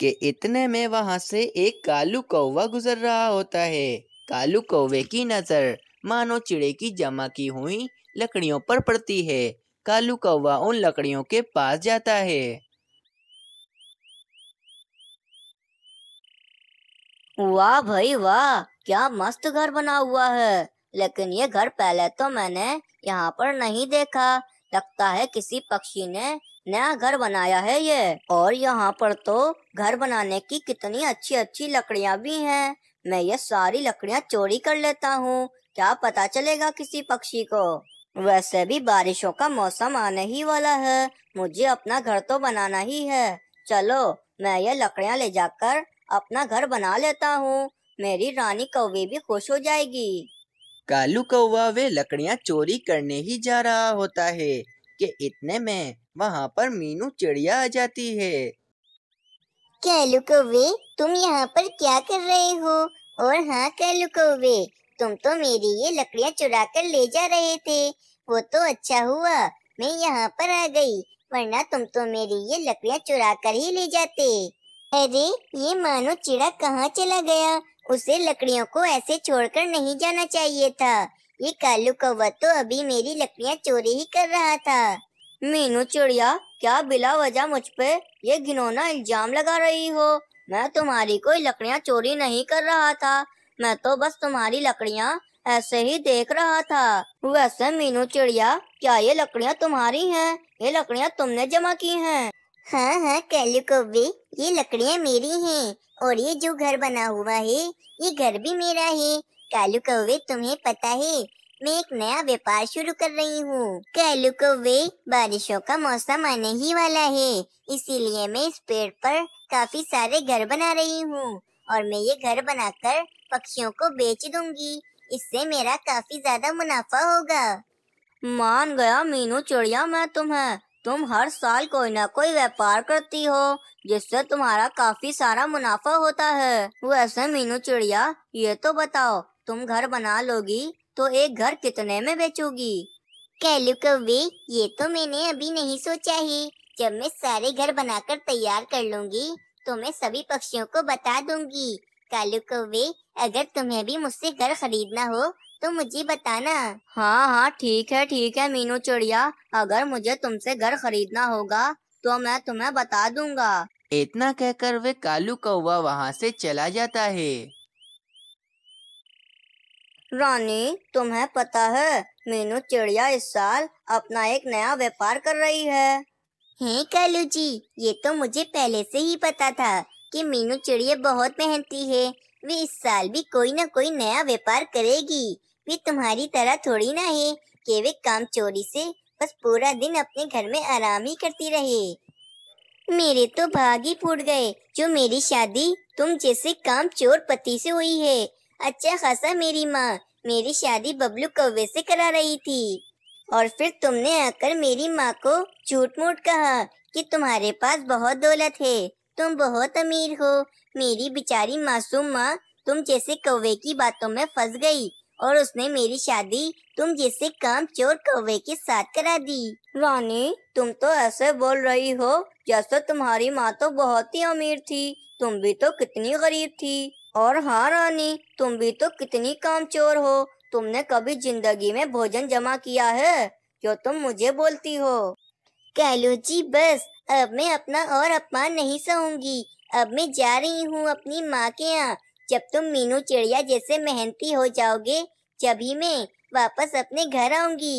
कि इतने में वहां से एक कालू कौवा गुजर रहा होता है कालू कौवे की नजर मानो चिड़े की जमा की हुई लकड़ियों पर पड़ती है कालू कौवा उन लकड़ियों के पास जाता है वाह भाई वाह क्या मस्त घर बना हुआ है लेकिन ये घर पहले तो मैंने यहाँ पर नहीं देखा लगता है किसी पक्षी ने नया घर बनाया है ये और यहाँ पर तो घर बनाने की कितनी अच्छी अच्छी लकड़ियाँ भी हैं मैं ये सारी लकड़ियाँ चोरी कर लेता हूँ क्या पता चलेगा किसी पक्षी को वैसे भी बारिशों का मौसम आने ही वाला है मुझे अपना घर तो बनाना ही है चलो मैं ये लकड़ियाँ ले जाकर अपना घर बना लेता हूँ मेरी रानी कौवे भी खुश हो जाएगी कालू कौवा वे लकड़ियाँ चोरी करने ही जा रहा होता है कि इतने में वहाँ पर मीनू चिड़िया आ जाती है कैलू कौवे तुम यहाँ पर क्या कर रहे हो और हाँ कैलू कौवे तुम तो मेरी ये लकड़ियाँ चुरा कर ले जा रहे थे वो तो अच्छा हुआ मैं यहाँ पर आ गई वरना तुम तो मेरी ये लकड़ियाँ चुरा कर ही ले जाते अरे ये मानो चिड़ा कहाँ चला गया उसे लकड़ियों को ऐसे छोड़कर नहीं जाना चाहिए था ये कालू कौवा तो अभी मेरी लकड़ियाँ चोरी ही कर रहा था मीनू चिड़िया क्या बिला वजह मुझ पे ये घिनौना इल्जाम लगा रही हो मैं तुम्हारी कोई लकड़ियाँ चोरी नहीं कर रहा था मैं तो बस तुम्हारी लकड़ियाँ ऐसे ही देख रहा था वैसे मीनू चिड़िया क्या ये लकड़ियाँ तुम्हारी हैं ये लकड़ियाँ तुमने जमा की हैं हाँ हाँ कैलू कौवे ये लकड़ियाँ मेरी हैं और ये जो घर बना हुआ है ये घर भी मेरा है कालू कौवे तुम्हें पता है मैं एक नया व्यापार शुरू कर रही हूँ कहलू को वे बारिशों का मौसम आने ही वाला है इसीलिए मैं इस पेड़ पर काफी सारे घर बना रही हूँ और मैं ये घर बनाकर पक्षियों को बेच दूंगी इससे मेरा काफी ज्यादा मुनाफा होगा मान गया मीनू चिड़िया मैं तुम्हें तुम हर साल कोई ना कोई व्यापार करती हो जिससे तुम्हारा काफी सारा मुनाफा होता है वैसे मीनू चिड़िया ये तो बताओ तुम घर बना लोगी तो एक घर कितने में बेचोगी कहलू कौवे ये तो मैंने अभी नहीं सोचा है जब मैं सारे घर बनाकर तैयार कर लूंगी तो मैं सभी पक्षियों को बता दूंगी कालू कौवे अगर तुम्हें भी मुझसे घर खरीदना हो तो मुझे बताना हाँ हाँ ठीक है ठीक है मीनू चिड़िया अगर मुझे तुमसे घर खरीदना होगा तो मैं तुम्हें बता दूंगा इतना कहकर वे कालू कौवा वहाँ से चला जाता है रानी तुम्हें पता है मीनू चिड़िया इस साल अपना एक नया व्यापार कर रही है हैं कालू जी ये तो मुझे पहले से ही पता था कि मीनू चिड़िया बहुत मेहनती है वे इस साल भी कोई ना कोई नया व्यापार करेगी वे तुम्हारी तरह थोड़ी ना है कि वे काम चोरी से बस पूरा दिन अपने घर में आराम ही करती रहे मेरे तो भाग ही फूट गए जो मेरी शादी तुम जैसे काम चोर पति से हुई है अच्छा खासा मेरी माँ मेरी शादी बबलू कौवे से करा रही थी और फिर तुमने आकर मेरी माँ को झूठ मूठ कहा कि तुम्हारे पास बहुत दौलत है तुम बहुत अमीर हो मेरी बेचारी मासूम माँ तुम जैसे कौवे की बातों में फंस गई और उसने मेरी शादी तुम जैसे काम चोर कौवे के साथ करा दी रानी तुम तो ऐसे बोल रही हो जैसे तुम्हारी माँ तो बहुत ही अमीर थी तुम भी तो कितनी गरीब थी और हाँ रानी तुम भी तो कितनी कामचोर हो तुमने कभी जिंदगी में भोजन जमा किया है जो तुम मुझे बोलती हो कह लो जी बस अब मैं अपना और अपमान नहीं सहूंगी अब मैं जा रही हूँ अपनी माँ के यहाँ जब तुम मीनू चिड़िया जैसे मेहनती हो जाओगे जब ही मैं वापस अपने घर आऊंगी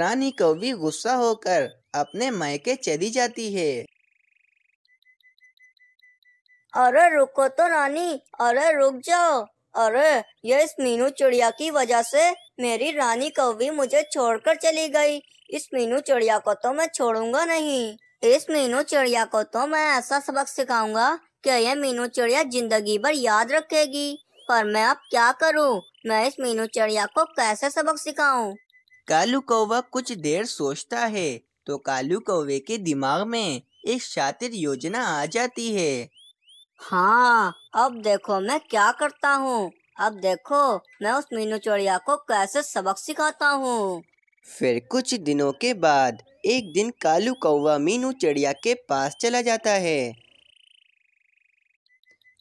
रानी कौवी गुस्सा होकर अपने मायके चली जाती है अरे रुको तो रानी अरे रुक जाओ अरे ये इस मीनू चिड़िया की वजह से मेरी रानी कौवी मुझे छोड़कर चली गई इस मीनू चिड़िया को तो मैं छोड़ूंगा नहीं इस मीनू चिड़िया को तो मैं ऐसा सबक सिखाऊंगा कि यह मीनू चिड़िया जिंदगी भर याद रखेगी पर मैं अब क्या करूं? मैं इस मीनू चिड़िया को कैसे सबक सिखाऊं? कालू कौवा कुछ देर सोचता है तो कालू कौवे के दिमाग में एक शातिर योजना आ जाती है हाँ अब देखो मैं क्या करता हूँ अब देखो मैं उस मीनू चोरिया को कैसे सबक सिखाता हूँ फिर कुछ दिनों के बाद एक दिन कालू कौवा मीनू चिड़िया के पास चला जाता है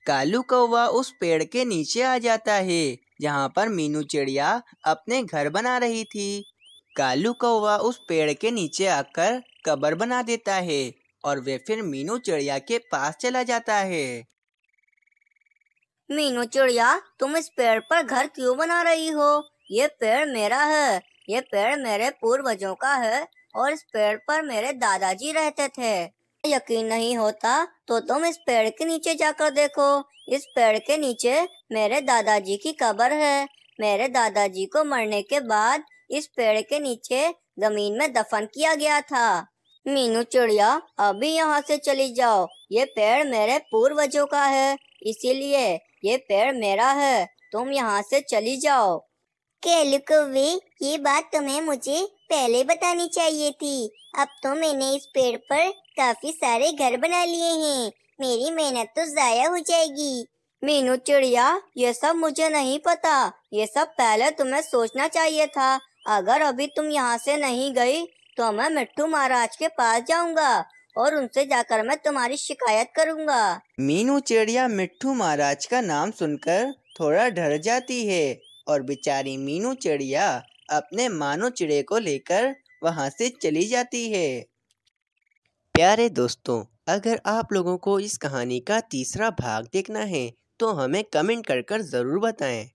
कालू कौवा उस पेड़ के नीचे आ जाता है जहाँ पर मीनू चिड़िया अपने घर बना रही थी कालू कौवा उस पेड़ के नीचे आकर कबर बना देता है और वे फिर मीनू चिड़िया के पास चला जाता है मीनू चिड़िया तुम इस पेड़ पर घर क्यों बना रही हो ये पेड़ मेरा है ये पेड़ मेरे पूर्वजों का है और इस पेड़ पर मेरे दादाजी रहते थे यकीन नहीं होता तो तुम इस पेड़ के नीचे जाकर देखो इस पेड़ के नीचे मेरे दादाजी की कब्र है मेरे दादाजी को मरने के बाद इस पेड़ के नीचे जमीन में दफन किया गया था मीनू चिड़िया अभी यहाँ से चली जाओ ये पेड़ मेरे पूर्वजों का है इसीलिए ये पेड़ मेरा है तुम यहाँ से चली जाओ केलू ये बात तुम्हें मुझे पहले बतानी चाहिए थी अब तो मैंने इस पेड़ पर काफी सारे घर बना लिए हैं मेरी मेहनत तो जाया हो जाएगी मीनू चिड़िया ये सब मुझे नहीं पता ये सब पहले तुम्हें सोचना चाहिए था अगर अभी तुम यहाँ से नहीं गई तो मैं मिट्टू महाराज के पास जाऊंगा और उनसे जाकर मैं तुम्हारी शिकायत करूंगा मीनू चिड़िया मिट्टू महाराज का नाम सुनकर थोड़ा डर जाती है और बेचारी मीनू चिड़िया अपने मानो चिड़े को लेकर वहाँ से चली जाती है प्यारे दोस्तों अगर आप लोगों को इस कहानी का तीसरा भाग देखना है तो हमें कमेंट कर कर ज़रूर बताएं